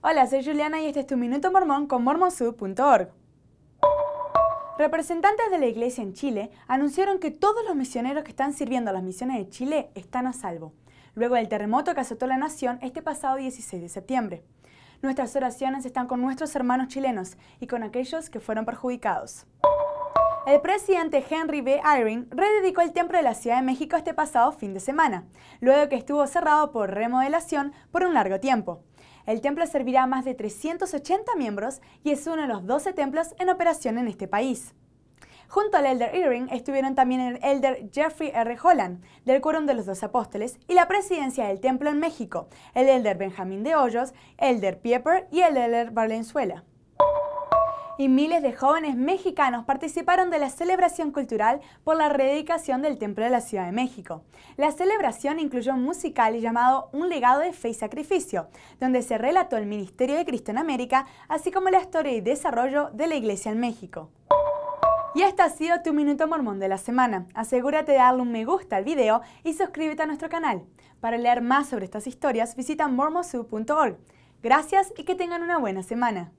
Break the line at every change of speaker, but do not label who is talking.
Hola, soy Juliana y este es tu Minuto Mormón con mormonsud.org. Representantes de la Iglesia en Chile anunciaron que todos los misioneros que están sirviendo a las misiones de Chile están a salvo, luego del terremoto que azotó la nación este pasado 16 de septiembre. Nuestras oraciones están con nuestros hermanos chilenos y con aquellos que fueron perjudicados. El presidente Henry B. Eyring rededicó el templo de la Ciudad de México este pasado fin de semana, luego que estuvo cerrado por remodelación por un largo tiempo. El templo servirá a más de 380 miembros y es uno de los 12 templos en operación en este país. Junto al Elder Earing estuvieron también el Elder Jeffrey R. Holland, del Quórum de los Dos Apóstoles, y la presidencia del Templo en México, el Elder Benjamín de Hoyos, Elder Pieper y el Elder Valenzuela y miles de jóvenes mexicanos participaron de la celebración cultural por la rededicación del Templo de la Ciudad de México. La celebración incluyó un musical llamado Un legado de fe y sacrificio, donde se relató el ministerio de Cristo en América, así como la historia y desarrollo de la Iglesia en México. Y este ha sido tu Minuto Mormón de la semana. Asegúrate de darle un me gusta al video y suscríbete a nuestro canal. Para leer más sobre estas historias, visita mormosu.org. Gracias y que tengan una buena semana.